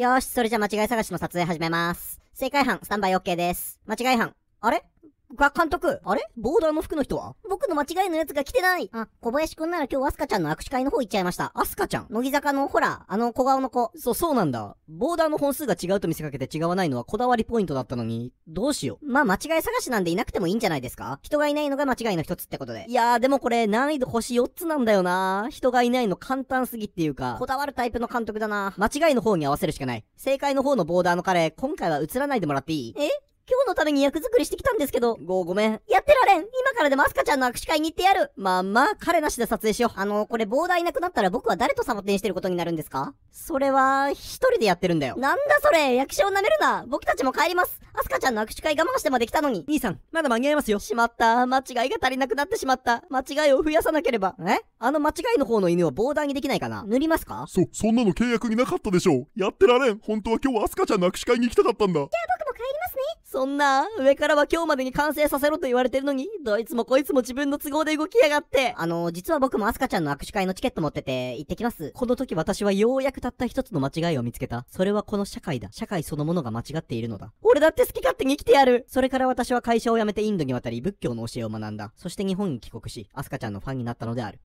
よーし、それじゃ間違い探しの撮影始めます。正解班、スタンバイ OK です。間違い班、あれが、監督。あれボーダーの服の人は僕の間違いのやつが来てないあ、小林くんなら今日アスカちゃんの握手会の方行っちゃいました。アスカちゃん乃木坂のほら、あの小顔の子。そう、そうなんだ。ボーダーの本数が違うと見せかけて違わないのはこだわりポイントだったのに、どうしよう。まあ、間違い探しなんでいなくてもいいんじゃないですか人がいないのが間違いの一つってことで。いやー、でもこれ難易度星4つなんだよな人がいないの簡単すぎっていうか、こだわるタイプの監督だな間違いの方に合わせるしかない。正解の方のボーダーの彼、今回は映らないでもらっていいえのために役作りしてきたんですけど、ご、ごめん。やってられん。今からでもアスカちゃんの握手会に行ってやる。まあまあ、彼なしで撮影しよう。あの、これ膨大なくなったら僕は誰とサボテンしてることになるんですかそれは、一人でやってるんだよ。なんだそれ、役者を舐めるな。僕たちも帰ります。アスカちゃんの握手会我慢してまで来たのに。兄さん、まだ間に合いますよ。しまった。間違いが足りなくなってしまった。間違いを増やさなければ。えあの間違いの方の犬は膨大にできないかな塗りますかそ、そんなの契約になかったでしょう。やってられん。本当は今日アスカちゃんの握手会に行きたかったんだ。けどそんな、上からは今日までに完成させろと言われてるのに、どいつもこいつも自分の都合で動きやがって。あの、実は僕もアスカちゃんの握手会のチケット持ってて、行ってきます。この時私はようやくたった一つの間違いを見つけた。それはこの社会だ。社会そのものが間違っているのだ。俺だって好き勝手に生きてやるそれから私は会社を辞めてインドに渡り、仏教の教えを学んだ。そして日本に帰国し、アスカちゃんのファンになったのである。